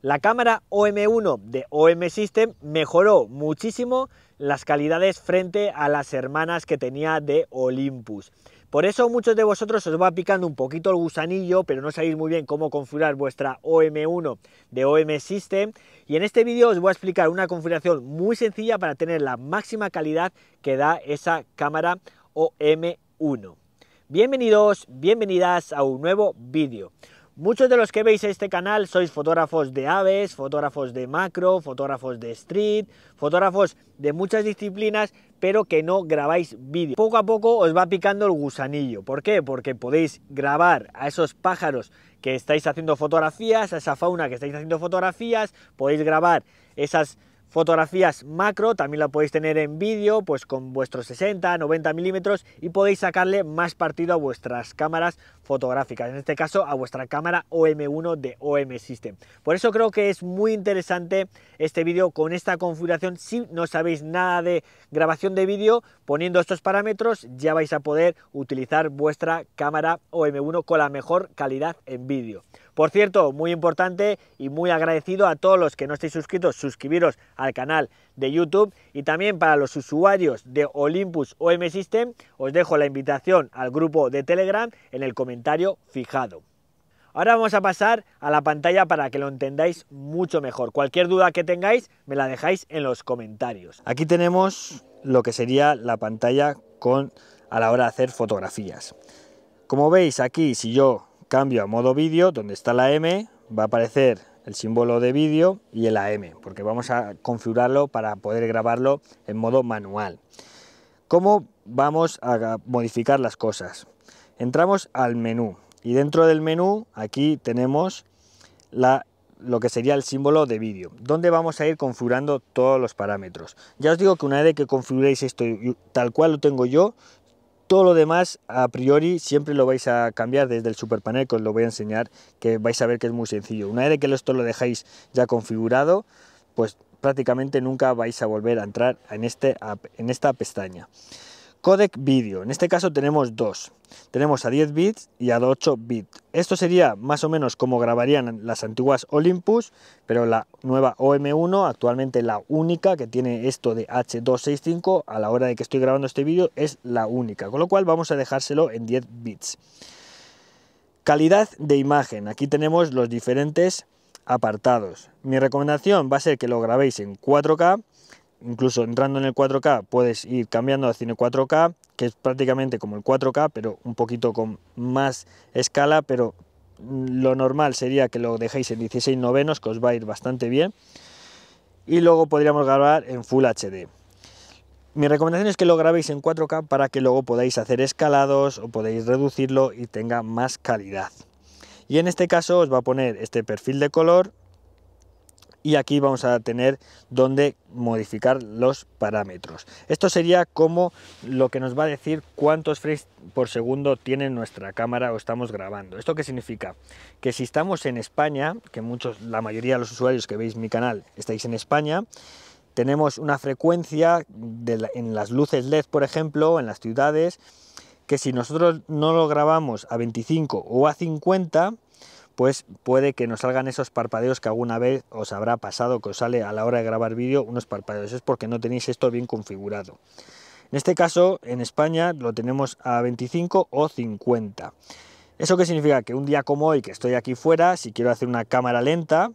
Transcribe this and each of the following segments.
La cámara OM1 de OM System mejoró muchísimo las calidades frente a las hermanas que tenía de Olympus. Por eso muchos de vosotros os va picando un poquito el gusanillo, pero no sabéis muy bien cómo configurar vuestra OM1 de OM System. Y en este vídeo os voy a explicar una configuración muy sencilla para tener la máxima calidad que da esa cámara OM1. Bienvenidos, bienvenidas a un nuevo vídeo. Muchos de los que veis este canal sois fotógrafos de aves, fotógrafos de macro, fotógrafos de street, fotógrafos de muchas disciplinas, pero que no grabáis vídeo. Poco a poco os va picando el gusanillo. ¿Por qué? Porque podéis grabar a esos pájaros que estáis haciendo fotografías, a esa fauna que estáis haciendo fotografías, podéis grabar esas Fotografías macro también la podéis tener en vídeo, pues con vuestros 60, 90 milímetros y podéis sacarle más partido a vuestras cámaras fotográficas, en este caso a vuestra cámara OM1 de OM System. Por eso creo que es muy interesante este vídeo con esta configuración. Si no sabéis nada de grabación de vídeo, poniendo estos parámetros ya vais a poder utilizar vuestra cámara OM1 con la mejor calidad en vídeo. Por cierto, muy importante y muy agradecido a todos los que no estéis suscritos, suscribiros al canal de YouTube y también para los usuarios de Olympus OM System, os dejo la invitación al grupo de Telegram en el comentario fijado. Ahora vamos a pasar a la pantalla para que lo entendáis mucho mejor. Cualquier duda que tengáis me la dejáis en los comentarios. Aquí tenemos lo que sería la pantalla con a la hora de hacer fotografías. Como veis aquí, si yo cambio a modo vídeo, donde está la M, va a aparecer el símbolo de vídeo y el AM, porque vamos a configurarlo para poder grabarlo en modo manual. ¿Cómo vamos a modificar las cosas? Entramos al menú y dentro del menú aquí tenemos la, lo que sería el símbolo de vídeo, donde vamos a ir configurando todos los parámetros. Ya os digo que una vez que configuréis esto tal cual lo tengo yo, todo lo demás, a priori, siempre lo vais a cambiar desde el super panel que os lo voy a enseñar, que vais a ver que es muy sencillo. Una vez que esto lo dejáis ya configurado, pues prácticamente nunca vais a volver a entrar en, este, en esta pestaña codec vídeo. En este caso tenemos dos. Tenemos a 10 bits y a 8 bits. Esto sería más o menos como grabarían las antiguas Olympus, pero la nueva OM1, actualmente la única que tiene esto de H265, a la hora de que estoy grabando este vídeo, es la única. Con lo cual vamos a dejárselo en 10 bits. Calidad de imagen. Aquí tenemos los diferentes apartados. Mi recomendación va a ser que lo grabéis en 4K incluso entrando en el 4K puedes ir cambiando a cine 4K, que es prácticamente como el 4K, pero un poquito con más escala, pero mm, lo normal sería que lo dejéis en 16 novenos, que os va a ir bastante bien. Y luego podríamos grabar en Full HD. Mi recomendación es que lo grabéis en 4K para que luego podáis hacer escalados o podéis reducirlo y tenga más calidad. Y en este caso os va a poner este perfil de color y aquí vamos a tener donde modificar los parámetros. Esto sería como lo que nos va a decir cuántos frames por segundo tiene nuestra cámara o estamos grabando. ¿Esto qué significa? Que si estamos en España, que muchos, la mayoría de los usuarios que veis mi canal estáis en España, tenemos una frecuencia en las luces LED, por ejemplo, en las ciudades, que si nosotros no lo grabamos a 25 o a 50, pues puede que nos salgan esos parpadeos que alguna vez os habrá pasado que os sale a la hora de grabar vídeo unos parpadeos, es porque no tenéis esto bien configurado. En este caso, en España lo tenemos a 25 o 50. ¿Eso qué significa? Que un día como hoy, que estoy aquí fuera, si quiero hacer una cámara lenta,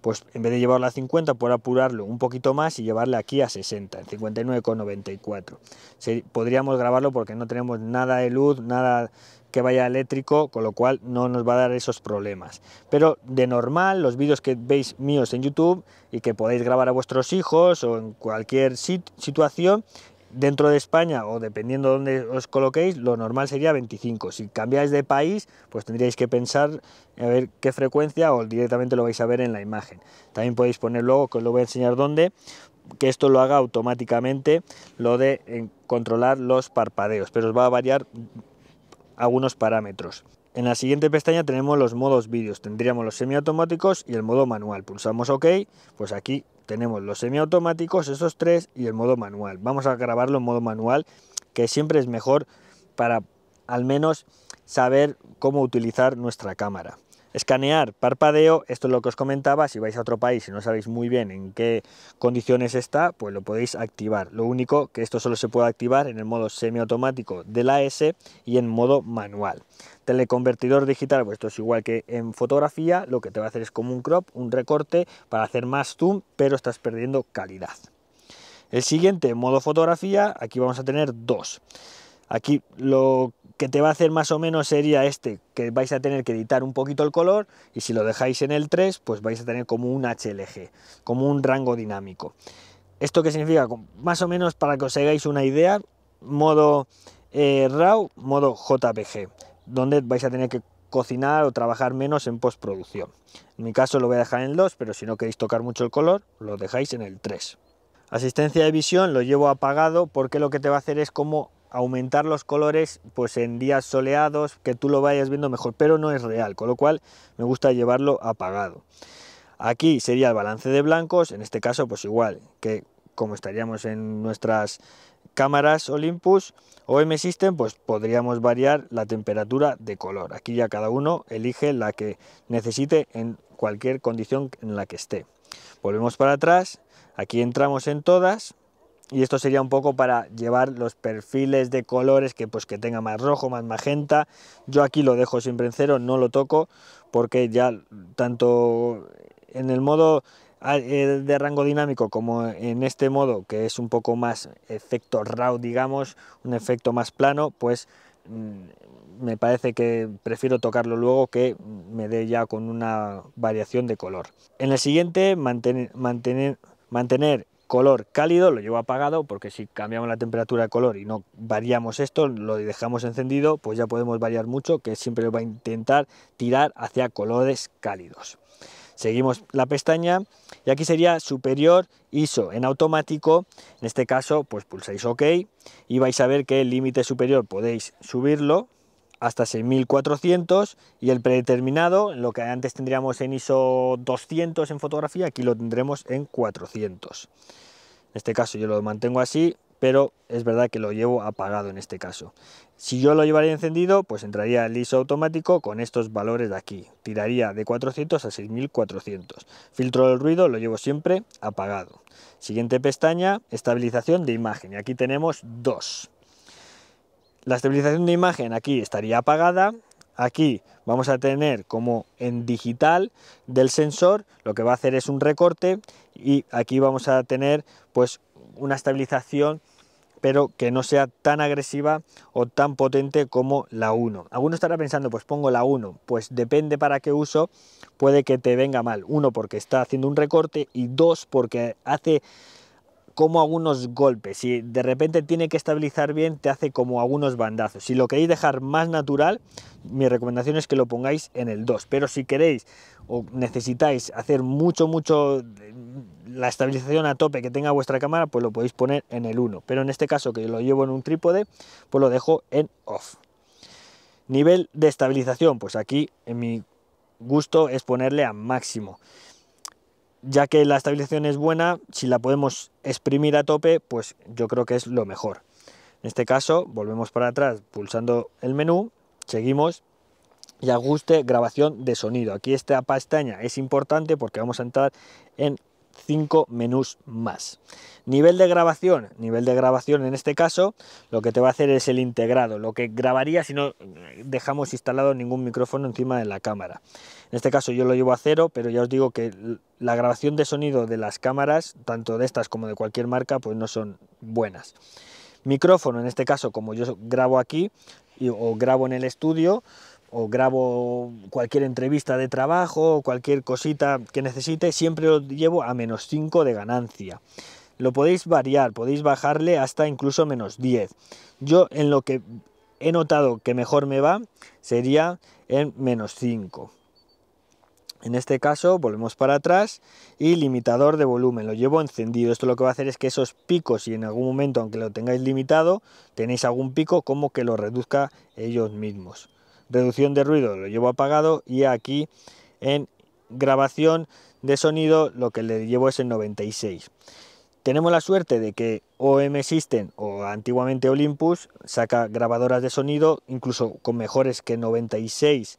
pues en vez de llevarla a 50, puedo apurarlo un poquito más y llevarle aquí a 60, en 59,94. Podríamos grabarlo porque no tenemos nada de luz, nada que vaya eléctrico, con lo cual no nos va a dar esos problemas. Pero de normal, los vídeos que veis míos en YouTube y que podéis grabar a vuestros hijos o en cualquier situación, dentro de España o dependiendo de dónde os coloquéis, lo normal sería 25. Si cambiáis de país, pues tendríais que pensar a ver qué frecuencia o directamente lo vais a ver en la imagen. También podéis poner luego, que os lo voy a enseñar dónde, que esto lo haga automáticamente lo de controlar los parpadeos, pero os va a variar algunos parámetros. En la siguiente pestaña tenemos los modos vídeos, tendríamos los semiautomáticos y el modo manual. Pulsamos OK, pues aquí tenemos los semiautomáticos, esos tres, y el modo manual. Vamos a grabarlo en modo manual, que siempre es mejor para al menos saber cómo utilizar nuestra cámara. Escanear parpadeo, esto es lo que os comentaba, si vais a otro país y no sabéis muy bien en qué condiciones está, pues lo podéis activar. Lo único que esto solo se puede activar en el modo semiautomático de la S y en modo manual. Teleconvertidor digital, pues esto es igual que en fotografía, lo que te va a hacer es como un crop, un recorte para hacer más zoom, pero estás perdiendo calidad. El siguiente, modo fotografía, aquí vamos a tener dos. Aquí lo que te va a hacer más o menos sería este, que vais a tener que editar un poquito el color y si lo dejáis en el 3, pues vais a tener como un HLG, como un rango dinámico. ¿Esto qué significa? Más o menos para que os hagáis una idea, modo eh, RAW, modo JPG, donde vais a tener que cocinar o trabajar menos en postproducción. En mi caso lo voy a dejar en el 2, pero si no queréis tocar mucho el color, lo dejáis en el 3. Asistencia de visión lo llevo apagado porque lo que te va a hacer es como aumentar los colores pues en días soleados, que tú lo vayas viendo mejor, pero no es real, con lo cual me gusta llevarlo apagado. Aquí sería el balance de blancos, en este caso pues igual que como estaríamos en nuestras cámaras Olympus o M-System, pues podríamos variar la temperatura de color. Aquí ya cada uno elige la que necesite en cualquier condición en la que esté. Volvemos para atrás, aquí entramos en todas y esto sería un poco para llevar los perfiles de colores que pues que tenga más rojo, más magenta. Yo aquí lo dejo siempre en cero, no lo toco porque ya tanto en el modo eh, de rango dinámico como en este modo que es un poco más efecto raw digamos un efecto más plano pues mm, me parece que prefiero tocarlo luego que me dé ya con una variación de color en el siguiente mantener, mantener, mantener color cálido lo llevo apagado porque si cambiamos la temperatura de color y no variamos esto, lo dejamos encendido, pues ya podemos variar mucho, que siempre va a intentar tirar hacia colores cálidos. Seguimos la pestaña y aquí sería superior ISO en automático, en este caso pues pulsáis OK y vais a ver que el límite superior podéis subirlo, hasta 6400 y el predeterminado, lo que antes tendríamos en ISO 200 en fotografía, aquí lo tendremos en 400. En este caso yo lo mantengo así, pero es verdad que lo llevo apagado en este caso. Si yo lo llevaría encendido, pues entraría el ISO automático con estos valores de aquí. Tiraría de 400 a 6400. Filtro del ruido lo llevo siempre apagado. Siguiente pestaña, estabilización de imagen. Y aquí tenemos dos. La estabilización de imagen aquí estaría apagada. Aquí vamos a tener como en digital del sensor, lo que va a hacer es un recorte y aquí vamos a tener pues una estabilización pero que no sea tan agresiva o tan potente como la 1. Alguno estará pensando, pues pongo la 1, pues depende para qué uso, puede que te venga mal. Uno, porque está haciendo un recorte y dos, porque hace como algunos golpes. Si de repente tiene que estabilizar bien, te hace como algunos bandazos. Si lo queréis dejar más natural, mi recomendación es que lo pongáis en el 2. Pero si queréis o necesitáis hacer mucho, mucho mm, la estabilización a tope que tenga vuestra cámara, pues lo podéis poner en el 1. Pero en este caso que lo llevo en un trípode, pues lo dejo en off. Nivel de estabilización, pues aquí en mi gusto es ponerle a máximo ya que la estabilización es buena, si la podemos exprimir a tope, pues yo creo que es lo mejor. En este caso, volvemos para atrás pulsando el menú, seguimos y ajuste grabación de sonido. Aquí esta pestaña es importante porque vamos a entrar en 5 menús más. Nivel de grabación. Nivel de grabación en este caso lo que te va a hacer es el integrado, lo que grabaría si no dejamos instalado ningún micrófono encima de la cámara. En este caso yo lo llevo a cero, pero ya os digo que la grabación de sonido de las cámaras, tanto de estas como de cualquier marca, pues no son buenas. Micrófono, en este caso como yo grabo aquí o grabo en el estudio, o grabo cualquier entrevista de trabajo o cualquier cosita que necesite, siempre lo llevo a menos 5 de ganancia. Lo podéis variar, podéis bajarle hasta incluso menos 10. Yo en lo que he notado que mejor me va sería en menos 5. En este caso volvemos para atrás y limitador de volumen, lo llevo encendido. Esto lo que va a hacer es que esos picos, y en algún momento, aunque lo tengáis limitado, tenéis algún pico, como que lo reduzca ellos mismos reducción de ruido lo llevo apagado y aquí en grabación de sonido lo que le llevo es el 96. Tenemos la suerte de que OM System o antiguamente Olympus saca grabadoras de sonido incluso con mejores que 96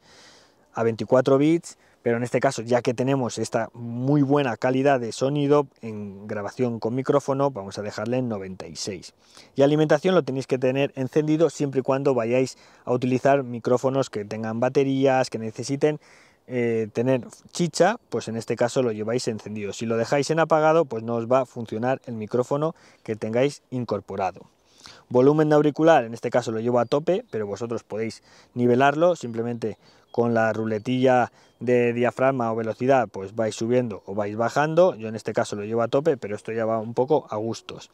a 24 bits pero en este caso ya que tenemos esta muy buena calidad de sonido en grabación con micrófono vamos a dejarle en 96 y alimentación lo tenéis que tener encendido siempre y cuando vayáis a utilizar micrófonos que tengan baterías que necesiten eh, tener chicha, pues en este caso lo lleváis encendido. Si lo dejáis en apagado, pues no os va a funcionar el micrófono que tengáis incorporado. Volumen de auricular, en este caso lo llevo a tope, pero vosotros podéis nivelarlo simplemente con la ruletilla de diafragma o velocidad, pues vais subiendo o vais bajando. Yo en este caso lo llevo a tope, pero esto ya va un poco a gustos.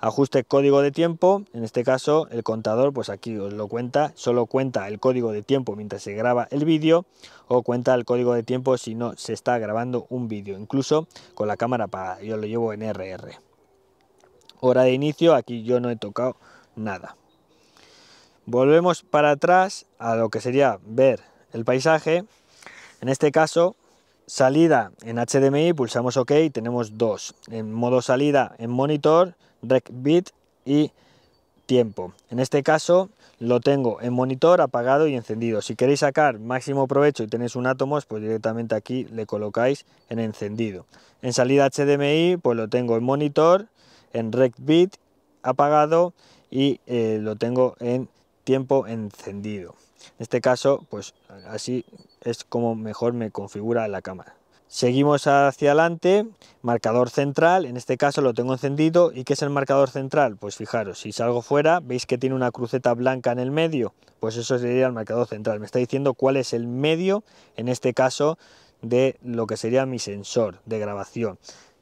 Ajuste código de tiempo, en este caso el contador, pues aquí os lo cuenta, solo cuenta el código de tiempo mientras se graba el vídeo o cuenta el código de tiempo si no se está grabando un vídeo, incluso con la cámara apagada. Yo lo llevo en RR hora de inicio, aquí yo no he tocado nada. Volvemos para atrás a lo que sería ver el paisaje. En este caso, salida en HDMI, pulsamos OK, tenemos dos. En modo salida en monitor, rec bit y tiempo. En este caso lo tengo en monitor apagado y encendido. Si queréis sacar máximo provecho y tenéis un átomos, pues directamente aquí le colocáis en encendido. En salida HDMI, pues lo tengo en monitor, en bit apagado y eh, lo tengo en tiempo encendido. En este caso, pues así es como mejor me configura la cámara. Seguimos hacia adelante, marcador central, en este caso lo tengo encendido. ¿Y qué es el marcador central? Pues fijaros, si salgo fuera, veis que tiene una cruceta blanca en el medio, pues eso sería el marcador central. Me está diciendo cuál es el medio, en este caso, de lo que sería mi sensor de grabación.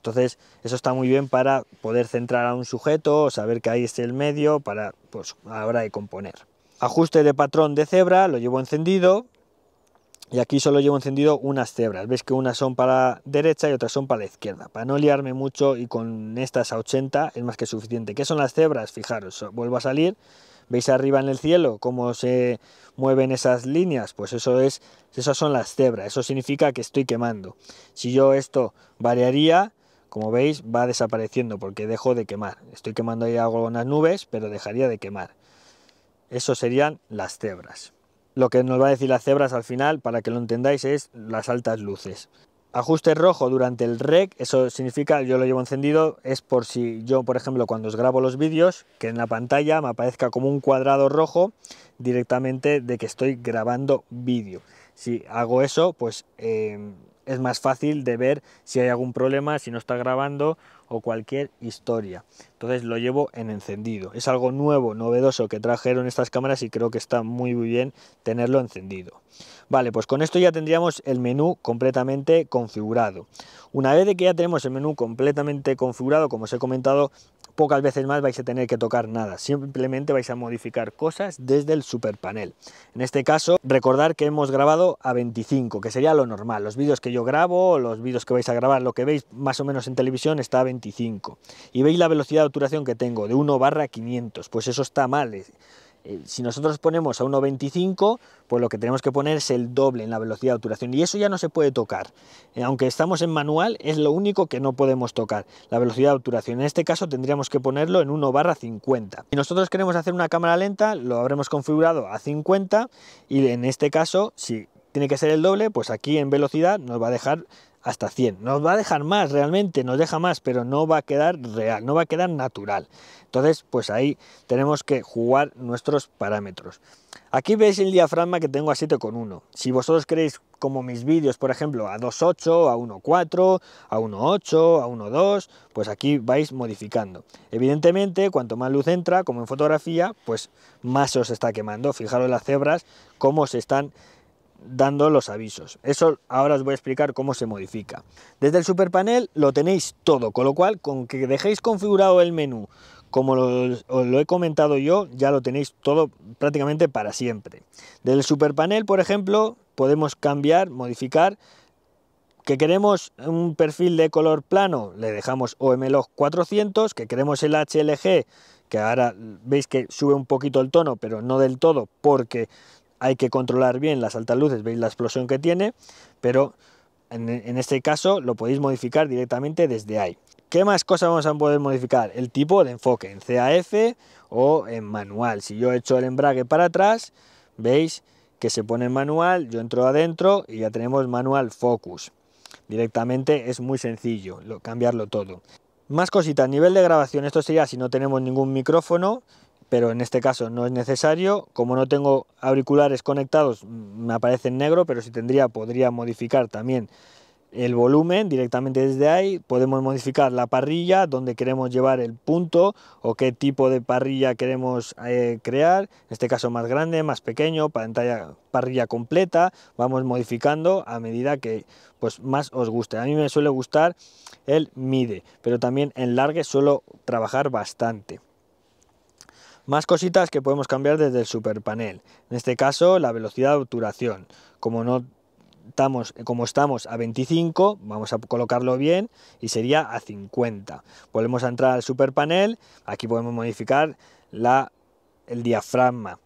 Entonces, eso está muy bien para poder centrar a un sujeto, saber que ahí está el medio para, pues, a la hora de componer. Ajuste de patrón de cebra, lo llevo encendido, y aquí solo llevo encendido unas cebras. Veis que unas son para la derecha y otras son para la izquierda. Para no liarme mucho y con estas a 80 es más que suficiente. ¿Qué son las cebras? Fijaros, vuelvo a salir. ¿Veis arriba en el cielo cómo se mueven esas líneas? Pues eso es, esas son las cebras. Eso significa que estoy quemando. Si yo esto variaría, como veis va desapareciendo porque dejo de quemar. Estoy quemando ahí algunas nubes, pero dejaría de quemar. Eso serían las cebras. Lo que nos va a decir las cebras al final, para que lo entendáis, es las altas luces. Ajuste rojo durante el rec, eso significa, yo lo llevo encendido, es por si yo, por ejemplo, cuando os grabo los vídeos, que en la pantalla me aparezca como un cuadrado rojo directamente de que estoy grabando vídeo. Si hago eso, pues em, es más fácil de ver si hay algún problema, si no está grabando o cualquier historia. Entonces lo llevo en encendido. Es algo nuevo, novedoso que trajeron estas cámaras y creo que está muy bien tenerlo encendido. Vale, pues con esto ya tendríamos el menú completamente configurado. Una vez de que ya tenemos el menú completamente configurado, como os he comentado, pocas veces más vais a tener que tocar nada, simplemente vais a modificar cosas desde el super panel. En este caso, recordar que hemos grabado a 25, que sería lo normal. Los vídeos que yo grabo, los vídeos que vais a grabar, lo que veis más o menos en televisión está a 25 y veis la velocidad de obturación que tengo, de 1 barra 500, pues eso está mal. Eh, si nosotros ponemos a 1.25, pues lo que tenemos que poner es el doble en la velocidad de obturación y eso ya no se puede tocar. Eh, aunque estamos en manual, es lo único que no podemos tocar, la velocidad de obturación. En este caso tendríamos que ponerlo en 1 barra 50. Si nosotros queremos hacer una cámara lenta, lo habremos configurado a 50 y en este caso, si tiene que ser el doble, pues aquí en velocidad nos va a dejar hasta 100. Nos va a dejar más realmente, nos deja más, pero no va a quedar real, no va a quedar natural. Entonces, pues ahí tenemos que jugar nuestros parámetros. Aquí veis el diafragma que tengo a 7,1. Si vosotros queréis, como mis vídeos, por ejemplo, a 2,8, a 1,4, a 1,8, a 1,2, pues aquí vais modificando. Evidentemente, cuanto más luz entra, como en fotografía, pues más se os está quemando. Fijaros las cebras, cómo se están dando los avisos. Eso ahora os voy a explicar cómo se modifica. Desde el super panel lo tenéis todo, con lo cual con que dejéis configurado el menú como lo, he comentado yo, ya lo tenéis todo prácticamente para siempre. del super panel por ejemplo, podemos cambiar, modificar que queremos un perfil de color plano, le dejamos OMLOG 400, que queremos el HLG, que ahora veis que sube un poquito el tono, pero no del todo, porque hay que controlar bien las altas luces, veis la explosión que tiene, pero en, este caso lo podéis modificar directamente desde ahí. ¿Qué más cosas vamos a poder modificar? El tipo de enfoque, en CAF o en manual. Si yo echo el embrague para atrás, veis que se pone en manual, yo entro adentro y ya tenemos manual focus. Directamente es muy sencillo cambiarlo todo. Más cositas, nivel de grabación, esto sería si no tenemos ningún micrófono, pero en este caso no es necesario. Como no tengo auriculares conectados, me aparece en negro, pero si tendría podría modificar también el volumen directamente desde ahí. Podemos modificar la parrilla, donde queremos llevar el punto o qué tipo de parrilla queremos eh, crear. En este caso más grande, más pequeño, pantalla, parrilla completa. Vamos modificando a medida que pues, más os guste. A mí me suele gustar el mide, pero también en largue suelo trabajar bastante. Más cositas que podemos cambiar desde el super panel. En este caso, la velocidad de obturación. Como Estamos, como estamos a 25, vamos a colocarlo bien y sería a 50. Volvemos a entrar al super panel, aquí podemos modificar el diafragma.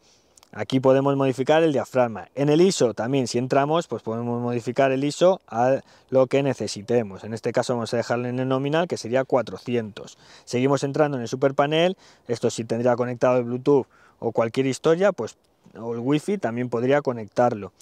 Aquí podemos modificar el diafragma. En el ISO también, si entramos, pues podemos modificar el ISO a lo que necesitemos. En este caso vamos a dejarlo en el nominal, que sería 400. Seguimos entrando en el super panel. Esto si tendría conectado el Bluetooth o cualquier historia, pues o el Wi-Fi también podría conectarlo.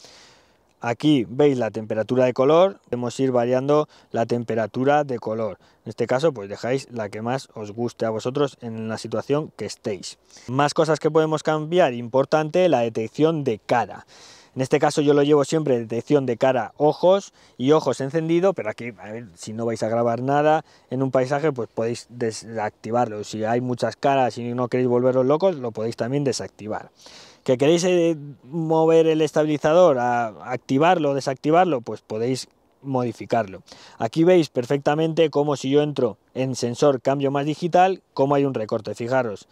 Aquí veis la temperatura de color, podemos ir variando la temperatura de color. En este caso pues dejáis la que más os guste a vosotros en la situación que estéis. Más cosas que podemos cambiar, importante la detección de cara. En este caso yo lo llevo siempre detección de cara, ojos y ojos encendido, pero aquí si no vais a grabar nada en un paisaje pues podéis desactivarlo. Si hay muchas caras y no queréis volveros locos lo podéis también desactivar. ¿Que queréis eh, mover el estabilizador, a activarlo o desactivarlo? Pues podéis modificarlo. Aquí veis perfectamente cómo si yo entro en sensor cambio más digital, cómo hay un recorte. Fijaros,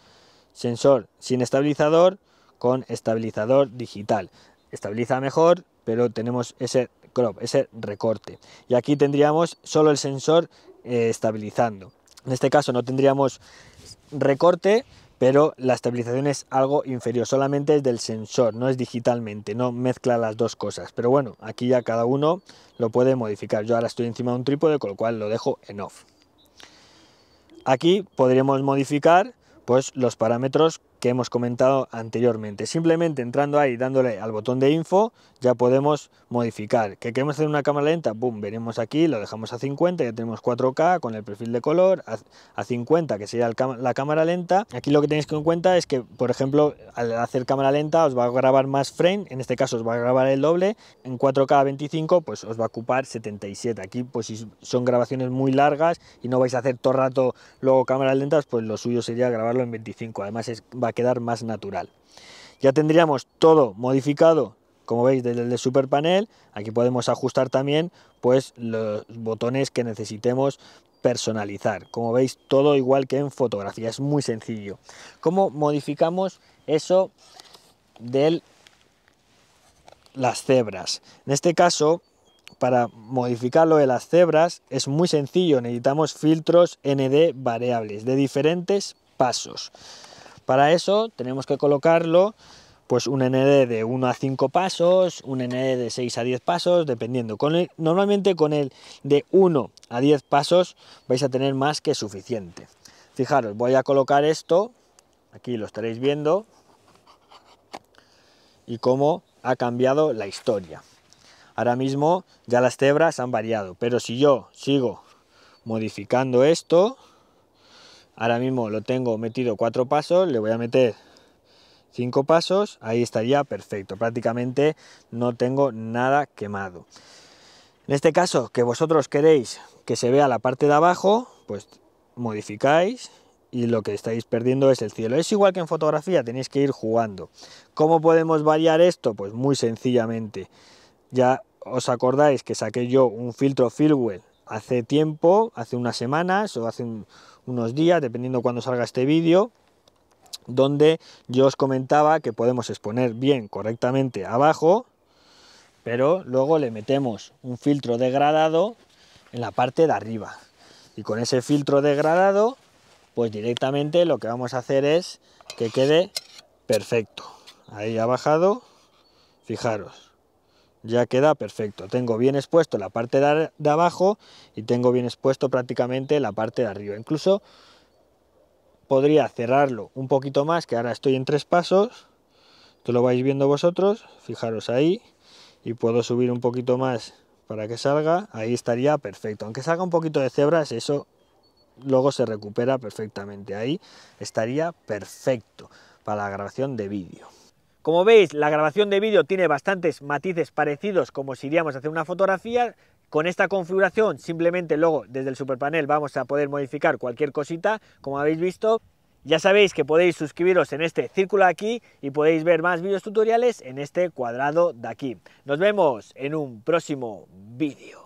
sensor sin estabilizador con estabilizador digital. Estabiliza mejor, pero tenemos ese crop, ese recorte. Y aquí tendríamos solo el sensor eh, estabilizando. En este caso no tendríamos recorte, pero la estabilización es algo inferior, solamente es del sensor, no es digitalmente, no mezcla las dos cosas. Pero bueno, aquí ya cada uno lo puede modificar. Yo ahora estoy encima de un trípode, con lo cual lo dejo en off. Aquí podríamos modificar pues, los parámetros que hemos comentado anteriormente. Simplemente entrando ahí, dándole al botón de info, ya podemos modificar. ¿Que queremos hacer una cámara lenta? Boom, venimos aquí, lo dejamos a 50, ya tenemos 4K con el perfil de color, a 50 que sería la cámara lenta. Aquí lo que tenéis que en cuenta es que, por ejemplo, al hacer cámara lenta os va a grabar más frame, en este caso os va a grabar el doble, en 4K a 25 pues os va a ocupar 77. Aquí pues si son grabaciones muy largas y no vais a hacer todo rato luego cámaras lentas, pues lo suyo sería grabarlo en 25. Además es, va a quedar más natural. Ya tendríamos todo modificado, como veis, desde el Super Panel. Aquí podemos ajustar también pues, los botones que necesitemos personalizar. Como veis, todo igual que en fotografía, es muy sencillo. ¿Cómo modificamos eso de las cebras? En este caso, para modificarlo de las cebras es muy sencillo, necesitamos filtros ND variables de diferentes pasos. Para eso tenemos que colocarlo pues un ND de 1 a 5 pasos, un ND de 6 a 10 pasos, dependiendo. Con normalmente con el de 1 a 10 pasos vais a tener más que suficiente. Fijaros, voy a colocar esto, aquí lo estaréis viendo, y cómo ha cambiado la historia. Ahora mismo ya las cebras han variado, pero si yo sigo modificando esto, Ahora mismo lo tengo metido cuatro pasos, le voy a meter cinco pasos, ahí estaría perfecto. Prácticamente no tengo nada quemado. En este caso, que vosotros queréis que se vea la parte de abajo, pues modificáis y lo que estáis perdiendo es el cielo. Es igual que en fotografía, tenéis que ir jugando. ¿Cómo podemos variar esto? Pues muy sencillamente. Ya os acordáis que saqué yo un filtro Fillwell hace tiempo, hace unas semanas o hace unos días, dependiendo cuando salga este vídeo, donde yo os comentaba que podemos exponer bien, correctamente abajo, pero luego le metemos un filtro degradado en la parte de arriba. Y con ese filtro degradado, pues directamente lo que vamos a hacer es que quede perfecto. Ahí ha bajado, fijaros, ya queda perfecto. Tengo bien expuesto la parte de abajo y tengo bien expuesto prácticamente la parte de arriba. Incluso podría cerrarlo un poquito más, que ahora estoy en tres pasos. Esto lo vais viendo vosotros, fijaros ahí. Y puedo subir un poquito más para que salga. Ahí estaría perfecto. Aunque salga un poquito de cebras, eso luego se recupera perfectamente. Ahí estaría perfecto para la grabación de vídeo. Como veis, la grabación de vídeo tiene bastantes matices parecidos como si iríamos a hacer una fotografía. Con esta configuración, simplemente luego desde el superpanel vamos a poder modificar cualquier cosita, como habéis visto. Ya sabéis que podéis suscribiros en este círculo aquí y podéis ver más vídeos tutoriales en este cuadrado de aquí. Nos vemos en un próximo vídeo.